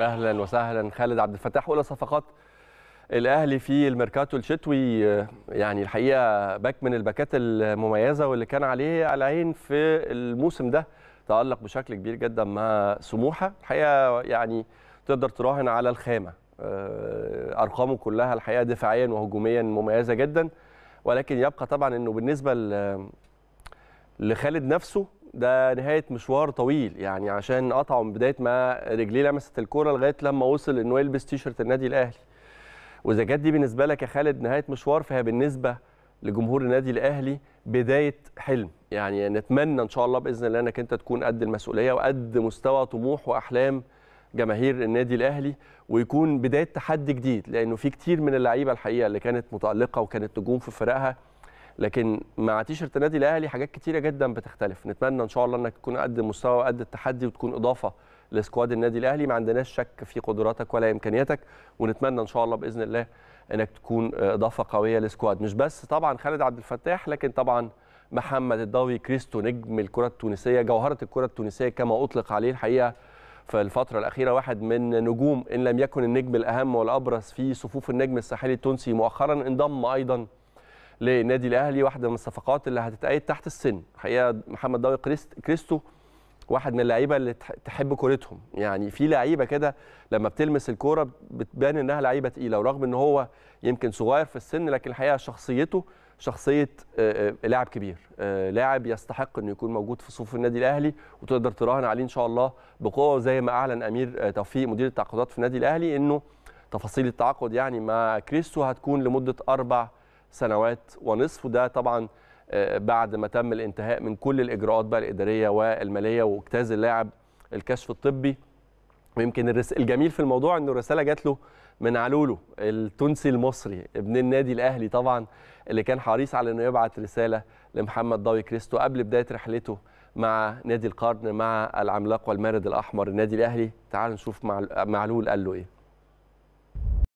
اهلا وسهلا خالد عبد الفتاح اولى صفقات الاهلي في الميركاتو الشتوي يعني الحقيقه باك من الباكات المميزه واللي كان عليه العين في الموسم ده تالق بشكل كبير جدا مع سموحه الحقيقه يعني تقدر تراهن على الخامه آه، ارقامه كلها الحقيقه دفاعيا وهجوميا مميزه جدا ولكن يبقى طبعا انه بالنسبه لخالد نفسه ده نهايه مشوار طويل يعني عشان قطعه من بدايه ما رجليه لمست الكوره لغايه لما وصل انه يلبس تيشرت النادي الاهلي واذا كانت دي بالنسبه لك يا خالد نهايه مشوار فهي بالنسبه لجمهور النادي الاهلي بدايه حلم يعني نتمنى ان شاء الله باذن الله انك انت تكون قد المسؤوليه وقد مستوى طموح واحلام جماهير النادي الاهلي ويكون بدايه تحدي جديد لانه في كتير من اللعيبه الحقيقه اللي كانت متالقه وكانت نجوم في فرقها لكن مع تيشرت النادي الاهلي حاجات كتيره جدا بتختلف نتمنى ان شاء الله انك تكون قد مستوى وقد التحدي وتكون اضافه لسكواد النادي الاهلي ما عندناش شك في قدراتك ولا امكانياتك ونتمنى ان شاء الله باذن الله انك تكون اضافه قويه لسكواد مش بس طبعا خالد عبد الفتاح لكن طبعا محمد الضوي كريستو نجم الكره التونسيه جوهره الكره التونسيه كما اطلق عليه الحقيقه في الفترة الأخيرة واحد من نجوم إن لم يكن النجم الأهم والأبرز في صفوف النجم الساحلي التونسي مؤخرا انضم أيضا للنادي الاهلي واحده من الصفقات اللي هتتأيد تحت السن الحقيقه محمد كريست كريستو واحد من اللعيبه اللي تحب كورتهم يعني في لعيبه كده لما بتلمس الكوره بتبان انها لعيبه تقيله ورغم ان هو يمكن صغير في السن لكن الحقيقه شخصيته شخصيه آه، آه، لاعب كبير آه، لاعب يستحق انه يكون موجود في صفوف النادي الاهلي وتقدر تراهن عليه ان شاء الله بقوه زي ما اعلن امير توفيق مدير التعاقدات في النادي الاهلي انه تفاصيل التعاقد يعني مع كريستو هتكون لمده اربع سنوات ونصف وده طبعا آه، بعد ما تم الانتهاء من كل الاجراءات بقى الاداريه والماليه واجتاز اللاعب الكشف الطبي ويمكن الرس... الجميل في الموضوع انه الرساله جات له من علولو التونسي المصري ابن النادي الاهلي طبعا اللي كان حريص على انه يبعت رساله لمحمد ضوي كريستو قبل بدايه رحلته مع نادي القرن مع العملاق والمارد الاحمر النادي الاهلي تعالوا نشوف معلول قال له ايه